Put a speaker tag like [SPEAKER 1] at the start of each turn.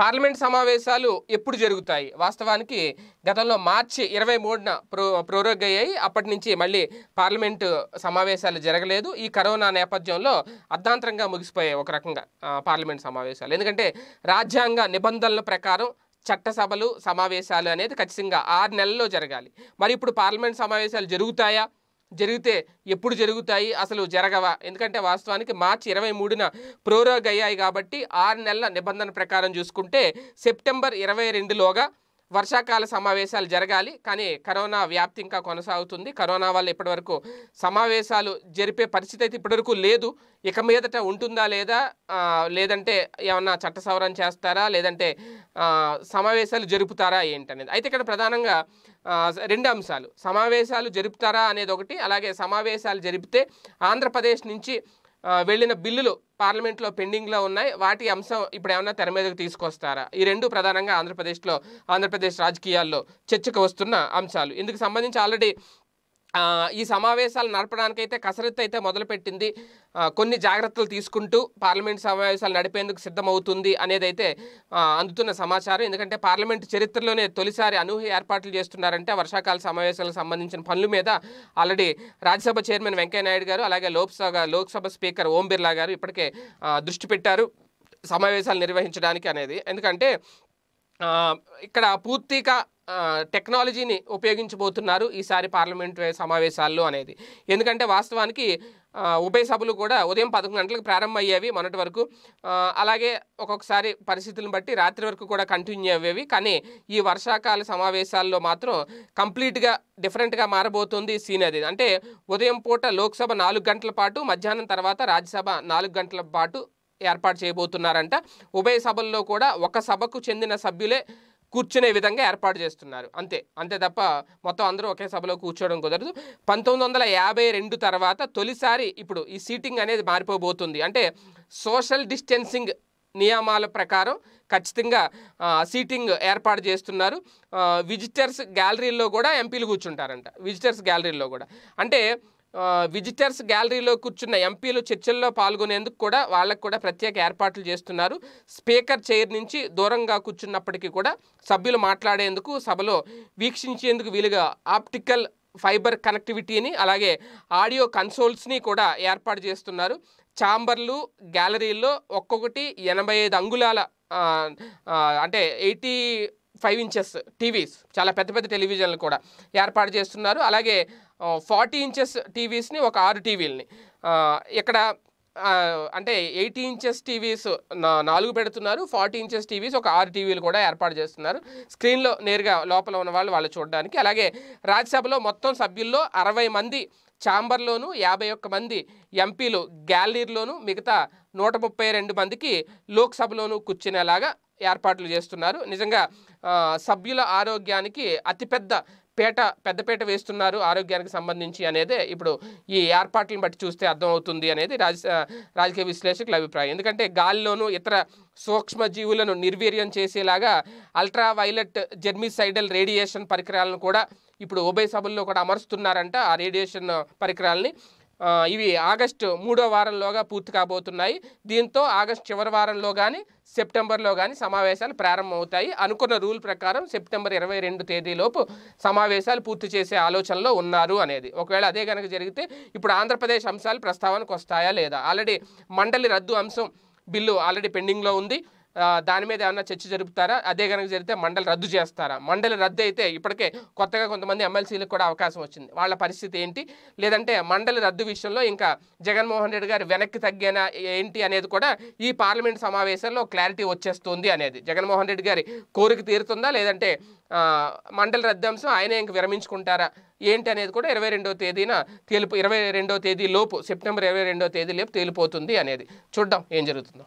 [SPEAKER 1] parliament సమావేశాలు ఎప్పుడు జరుగుతాయి వాస్తవానికి గతంలో మార్చి ఇరవై మూడున ప్రో అయ్యాయి అప్పటి నుంచి మళ్ళీ పార్లమెంటు సమావేశాలు జరగలేదు ఈ కరోనా నేపథ్యంలో అర్ధాంతరంగా ముగిసిపోయాయి ఒక రకంగా పార్లమెంట్ సమావేశాలు ఎందుకంటే రాజ్యాంగ నిబంధనల ప్రకారం చట్టసభలు సమావేశాలు అనేది ఖచ్చితంగా ఆరు నెలల్లో జరగాలి మరి ఇప్పుడు పార్లమెంట్ సమావేశాలు జరుగుతాయా జరిగితే ఎప్పుడు జరుగుతాయి అసలు జరగవా ఎందుకంటే వాస్తవానికి మార్చి ఇరవై మూడున ప్రోరోగ్ అయ్యాయి కాబట్టి ఆరు నెలల నిబంధన ప్రకారం చూసుకుంటే సెప్టెంబర్ ఇరవై రెండులోగా వర్షాకాల సమావేశాలు జరగాలి కానీ కరోనా వ్యాప్తి ఇంకా కొనసాగుతుంది కరోనా వల్ల ఇప్పటివరకు సమావేశాలు జరిపే పరిస్థితి అయితే ఇప్పటివరకు లేదు ఇక మీదట ఉంటుందా లేదా లేదంటే ఏమన్నా చట్ట సవరణ చేస్తారా లేదంటే సమావేశాలు జరుపుతారా ఏంటనేది అయితే ఇక్కడ ప్రధానంగా రెండు అంశాలు సమావేశాలు జరుపుతారా అనేది ఒకటి అలాగే సమావేశాలు జరిపితే ఆంధ్రప్రదేశ్ నుంచి వెళ్ళిన బిల్లులు పార్లమెంట్లో పెండింగ్లో ఉన్నాయి వాటి అంశం ఇప్పుడు ఏమన్నా తెర మీదకు తీసుకొస్తారా ఈ రెండు ప్రధానంగా ఆంధ్రప్రదేశ్లో ఆంధ్రప్రదేశ్ రాజకీయాల్లో చర్చకు వస్తున్న అంశాలు ఇందుకు సంబంధించి ఆల్రెడీ ఈ సమావేశాలు నడపడానికైతే కసరత్తు అయితే మొదలుపెట్టింది కొన్ని జాగ్రత్తలు తీసుకుంటూ పార్లమెంట్ సమావేశాలు నడిపేందుకు సిద్ధమవుతుంది అనేది అయితే అందుతున్న సమాచారం ఎందుకంటే పార్లమెంట్ చరిత్రలోనే తొలిసారి అనూహ్య ఏర్పాట్లు చేస్తున్నారంటే వర్షాకాల సమావేశాలకు సంబంధించిన పనుల మీద ఆల్రెడీ రాజ్యసభ చైర్మన్ వెంకయ్యనాయుడు గారు అలాగే లోక్సభ లోక్సభ స్పీకర్ ఓం బిర్లా గారు ఇప్పటికే దృష్టి పెట్టారు సమావేశాలు నిర్వహించడానికి అనేది ఎందుకంటే ఇక్కడ పూర్తిగా టెక్నాలజీని ఉపయోగించబోతున్నారు ఈసారి పార్లమెంట్ సమావేశాల్లో అనేది ఎందుకంటే వాస్తవానికి ఉభయ సభలు కూడా ఉదయం పదకొండు గంటలకు ప్రారంభమయ్యేవి మొన్నటి వరకు అలాగే ఒక్కొక్కసారి పరిస్థితులను బట్టి రాత్రి వరకు కూడా కంటిన్యూ అయ్యేవి కానీ ఈ వర్షాకాల సమావేశాల్లో మాత్రం కంప్లీట్గా డిఫరెంట్గా మారబోతుంది సీన్ అది అంటే ఉదయం పూట లోక్సభ నాలుగు గంటల పాటు మధ్యాహ్నం తర్వాత రాజ్యసభ నాలుగు గంటల పాటు ఏర్పాటు చేయబోతున్నారంట ఉభయ సభల్లో కూడా ఒక సభకు చెందిన సభ్యులే కూర్చునే విధంగా ఏర్పాటు చేస్తున్నారు అంతే అంతే తప్ప మొత్తం అందరూ ఒకే సభలో కూర్చోవడం కుదరదు పంతొమ్మిది వందల యాభై రెండు తర్వాత తొలిసారి ఇప్పుడు ఈ సీటింగ్ అనేది మారిపోబోతుంది అంటే సోషల్ డిస్టెన్సింగ్ నియమాల ప్రకారం ఖచ్చితంగా సీటింగ్ ఏర్పాటు చేస్తున్నారు విజిటర్స్ గ్యాలరీల్లో కూడా ఎంపీలు కూర్చుంటారంట విజిటర్స్ గ్యాలరీల్లో కూడా అంటే విజిటర్స్ గ్యాలరీలో కూర్చున్న ఎంపీలు చర్చల్లో పాల్గొనేందుకు కూడా వాళ్ళకు కూడా ప్రత్యేక ఏర్పాట్లు చేస్తున్నారు స్పీకర్ చైర్ నుంచి దూరంగా కూర్చున్నప్పటికీ కూడా సభ్యులు మాట్లాడేందుకు సభలో వీక్షించేందుకు వీలుగా ఆప్టికల్ ఫైబర్ కనెక్టివిటీని అలాగే ఆడియో కన్సోల్స్ని కూడా ఏర్పాటు చేస్తున్నారు ఛాంబర్లు గ్యాలరీల్లో ఒక్కొక్కటి ఎనభై ఐదు అంగుళాల అంటే ఎయిటీ ఫైవ్ ఇంచెస్ టీవీస్ చాలా పెద్ద పెద్ద టెలివిజన్లు కూడా ఏర్పాటు చేస్తున్నారు అలాగే ఫార్టీ ఇంచెస్ టీవీస్ని ఒక ఆరు టీవీలని ఇక్కడ అంటే ఎయిటీ ఇంచెస్ టీవీస్ నాలుగు పెడుతున్నారు ఫార్టీ ఇంచెస్ టీవీస్ ఒక ఆరు టీవీలు కూడా ఏర్పాటు చేస్తున్నారు స్క్రీన్లో నేరుగా లోపల ఉన్న వాళ్ళు వాళ్ళు చూడడానికి అలాగే రాజ్యసభలో మొత్తం సభ్యుల్లో అరవై మంది ఛాంబర్లోను యాభై ఒక్క మంది ఎంపీలు గ్యాలరీలోను మిగతా నూట ముప్పై రెండు మందికి లోక్సభలోను కూర్చునేలాగా ఏర్పాట్లు చేస్తున్నారు నిజంగా సభ్యుల ఆరోగ్యానికి అతిపెద్ద పేట పెద్దపేట వేస్తున్నారు ఆరోగ్యానికి సంబంధించి అనేది ఇప్పుడు ఈ ఏర్పాట్లను బట్టి చూస్తే అర్థమవుతుంది అనేది రాజ రాజకీయ విశ్లేషకుల అభిప్రాయం ఎందుకంటే గాలిలోనూ ఇతర సూక్ష్మజీవులను నిర్వీర్యం చేసేలాగా అల్ట్రా వైలెట్ జెర్మిసైడల్ రేడియేషన్ పరికరాలను కూడా ఇప్పుడు ఉభయ సభల్లో కూడా అమరుస్తున్నారంట ఆ రేడియేషన్ పరికరాలని ఇవి ఆగస్టు మూడో వారంలోగా పూర్తి కాబోతున్నాయి దీంతో ఆగస్టు చివరి వారంలో కానీ సెప్టెంబర్లో కానీ సమావేశాలు ప్రారంభమవుతాయి అనుకున్న రూల్ ప్రకారం సెప్టెంబర్ ఇరవై రెండు తేదీలోపు సమావేశాలు పూర్తి చేసే ఆలోచనలో ఉన్నారు అనేది ఒకవేళ అదే కనుక జరిగితే ఇప్పుడు ఆంధ్రప్రదేశ్ అంశాలు ప్రస్తావనకు వస్తాయా లేదా ఆల్రెడీ మండలి రద్దు అంశం బిల్లు ఆల్రెడీ పెండింగ్లో ఉంది దాని మీద ఏమన్నా చర్చ జరుపుతారా అదే కనుక జరిగితే మండలి రద్దు చేస్తారా మండలి రద్దు అయితే ఇప్పటికే కొత్తగా కొంతమంది ఎమ్మెల్సీలకు కూడా అవకాశం వచ్చింది వాళ్ళ పరిస్థితి ఏంటి లేదంటే మండలి రద్దు విషయంలో ఇంకా జగన్మోహన్ రెడ్డి గారు వెనక్కి తగ్గేనా ఏంటి అనేది కూడా ఈ పార్లమెంట్ సమావేశంలో క్లారిటీ వచ్చేస్తుంది అనేది జగన్మోహన్ రెడ్డి గారి కోరిక తీరుతుందా లేదంటే మండలి రద్దాంశం ఆయన ఇంక విరమించుకుంటారా ఏంటి అనేది కూడా ఇరవై రెండవ తేదీన తేలిపో ఇరవై రెండవ తేదీ లోపు సెప్టెంబర్ ఇరవై రెండవ తేదీ లోపు తేలిపోతుంది అనేది చూడడం ఏం జరుగుతుందో